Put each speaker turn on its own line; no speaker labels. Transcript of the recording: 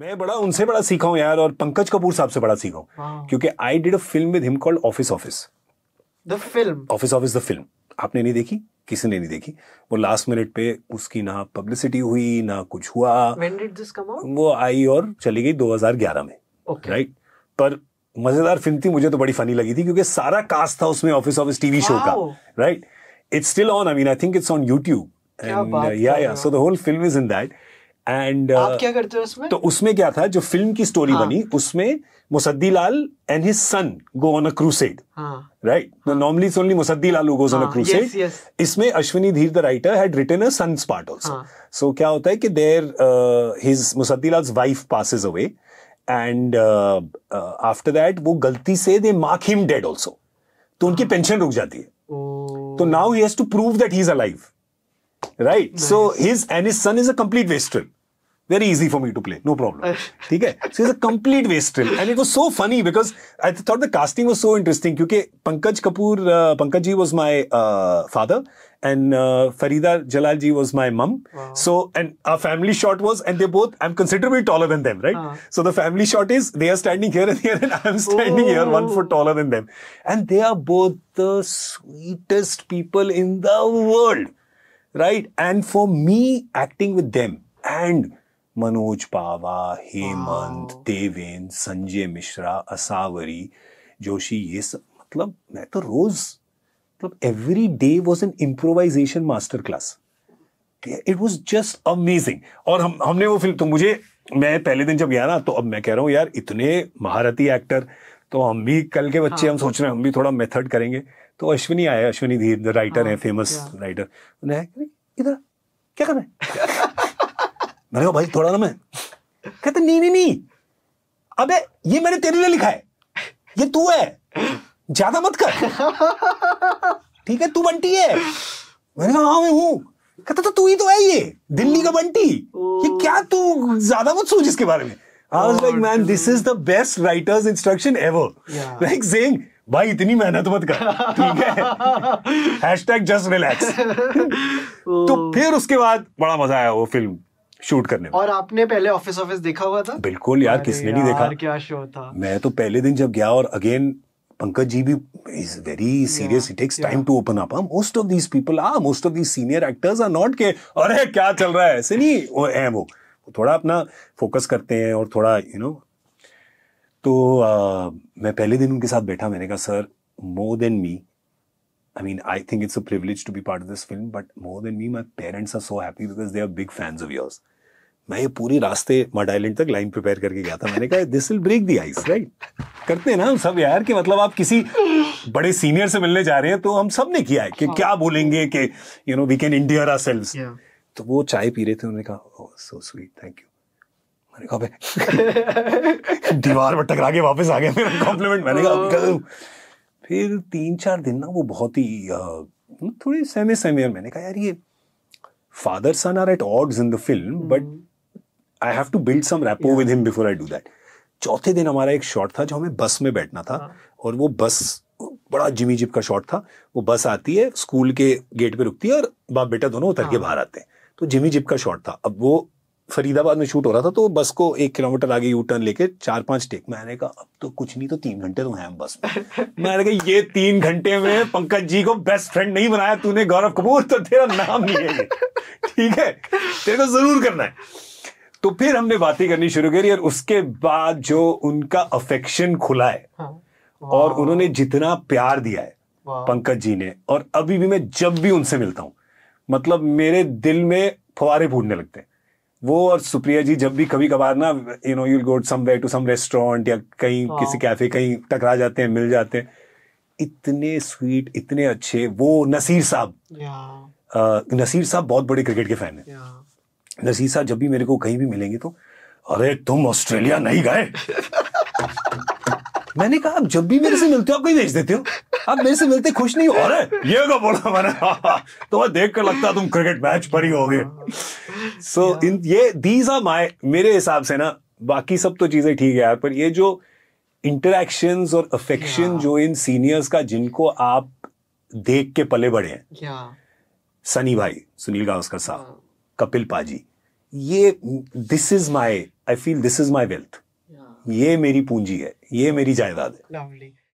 मैं बड़ा उनसे बड़ा सीखा हूँ यार और पंकज कपूर साहब से बड़ा सीखा हूँ हाँ। क्योंकि I did a film with him called Office Office the film Office Office the film आपने नहीं देखी किसी ने नहीं देखी वो लास्ट मिनट पे उसकी ना पब्लिसिटी हुई ना कुछ हुआ वो आई और चली गई 2011 में राइट okay. right? पर मजेदार फिल्म थी मुझे तो बड़ी फनी लगी थी क्योंकि सारा कास्ट था उसमें ऑफिस ऑफिस टीवी शो का right it's still on I mean I think it's on YouTube and या so the whole film is in that and आप uh, क्या करते हो उसमें तो उसमें क्या था जो फिल्म की स्टोरी हाँ. बनी उसमें Musaddi Lal and his son go on a crusade right normally it's only Musaddi Lal goes on a crusade इसमें Ashwini Dhir the writer had written a sons part also so क्या होता है कि there his Musaddi Lal's wife passes away and after that वो गलती से they mark him dead also तो उनकी पेंशन हाँ। रुक जाती है तो now he has to prove that he is alive right so his and his son is a complete western very easy for me to play, no problem. Okay, uh. So it's a complete waste trip and it was so funny because I thought the casting was so interesting Because Pankaj Kapoor, uh, Pankaj ji was my uh, father and uh, Farida Jalal ji was my mum. Wow. So and our family shot was and they both I'm considerably taller than them, right? uh So the family shot is they are standing here and here and I'm standing Ooh. here one foot oh. taller than them and they are both the sweetest people in the world, right? And for me acting with them and Manoj Pahwa Hemant Devendra Sanjay Mishra Asavari Joshi ये सब मतलब मैं तो रोज मतलब every day was an improvisation master class it was just amazing और हम हमने वो फिल्म तो मुझे मैं पहले दिन जब गया ना तो अब मैं कह रहा हूँ यार इतने महारती एक्टर तो हम भी कल के बच्चे हाँ, हम सोच रहे हैं हम भी थोड़ा मेथड करेंगे तो अश्विनी आया अश्विनी धीर राइटर हाँ, है फेमस राइटर उन्हें इधर क्या कर रहे हैं मैंने कहा भाई थोड़ा ना मैं कहते नहीं नहीं नहीं अबे ये मैंने तेरे लिए लिखा है ये तू है ज्यादा मत कर ठीक है तू बंटी है मैंने कहा हाँ मैं हूं कहता तो तू ही तो है ये दिल्ली का बंटी ये क्या तू ज्यादा मत सोच इसके बारे में I was like, man, this is the best writer's instruction ever. Yeah. Like saying, भाई इतनी मेहनत मत कर ठीक है हैश टैग जस्ट रिलैक्स तो oh. फिर उसके बाद बड़ा मजा आया वो फिल्म शूट करने और आपने पहले ऑफिस ऑफिस देखा हुआ था बिल्कुल यार किसने यार, नहीं देखा क्या शो था मैं तो पहले दिन जब गया और अगेन पंकज जी भी is very serious it takes time to open up most of these people are most of these senior actors are not के अरे क्या चल रहा है ऐसे नहीं वो है वो थोड़ा अपना फोकस करते हैं और थोड़ा यू you नो know, तो आ, मैं पहले दिन उनके साथ बैठा मैंने कहा sir more than me I mean, I think it's a privilege to be part of this film, but more than me, my parents are so happy because they are big fans of yours. मैं ये पूरी रास्ते मड आइलैंड तक line prepare करके गया था मैंने कहा this will break the ice right करते हैं ना हम सब यार कि मतलब आप किसी बड़े सीनियर से मिलने जा रहे हैं तो हम सब ने किया है कि हाँ। क्या बोलेंगे कि you know we can endear ourselves तो वो चाय पी रहे थे उन्होंने कहा सो स्वीट थैंक यू मैंने कहा दीवार पर टकरा के वापस आ गया मेरा कॉम्प्लीमेंट मैंने कहा oh, हाँ। फिर तीन चार दिन ना वो बहुत ही मतलब थोड़ी सहमे सहमे और मैंने कहा यार ये father son are at odds in the film but I have to build some rapport with him before I do that चौथे दिन हमारा एक शॉट था जो हमें बस में बैठना था हाँ। और वो बस बड़ा जिमी जिप का शॉट था वो बस आती है स्कूल के गेट पे रुकती है और बाप बेटा दोनों उतर के हाँ। बाहर आते हैं तो जिमी जिप का शॉट था अब वो फरीदाबाद में शूट हो रहा था तो बस को एक किलोमीटर आगे यू टर्न लेके चार पांच टेक मैंने कहा अब तो कुछ नहीं तो तीन घंटे तो हैं बस मैंने कहा ये तीन घंटे में पंकज जी को बेस्ट फ्रेंड नहीं बनाया तूने गौरव कपूर तो तेरा नाम नहीं है ठीक है तेरे को जरूर करना है तो फिर हमने बातें करनी शुरू करी और उसके बाद जो उनका अफेक्शन खुला है हाँ। और उन्होंने जितना प्यार दिया है पंकज जी ने और अभी भी मैं जब भी उनसे मिलता हूं मतलब मेरे दिल में फुहारे फूटने लगते हैं वो और सुप्रिया जी जब भी कभी कभार ना you know you go somewhere to some restaurant या कहीं हाँ। किसी कैफे कहीं टकरा जाते हैं मिल जाते हैं इतने स्वीट इतने अच्छे वो नसीर साहब नसीर साहब बहुत बड़े क्रिकेट के फैन हैं नसीर साहब जब भी मेरे को कहीं भी मिलेंगे तो अरे तुम ऑस्ट्रेलिया नहीं गए मैंने कहा आप जब भी मेरे से मिलते हो आप कहीं भेज देते हो अब मेरे से मिलते खुश नहीं हो रहे ये क्या बोला मैंने तो मैं देख कर लगता तुम क्रिकेट मैच पर ही होगे सो इन ये दीज आर माय मेरे हिसाब से ना बाकी सब तो चीजें ठीक है यार पर ये जो इंटरेक्शन और अफेक्शन जो इन सीनियर्स का जिनको आप देख के पले बढ़े हैं सनी भाई सुनील गावस्कर साहब कपिल पाजी ये this is my I feel this is my wealth ये मेरी पूंजी है ये मेरी जायदाद है Lovely.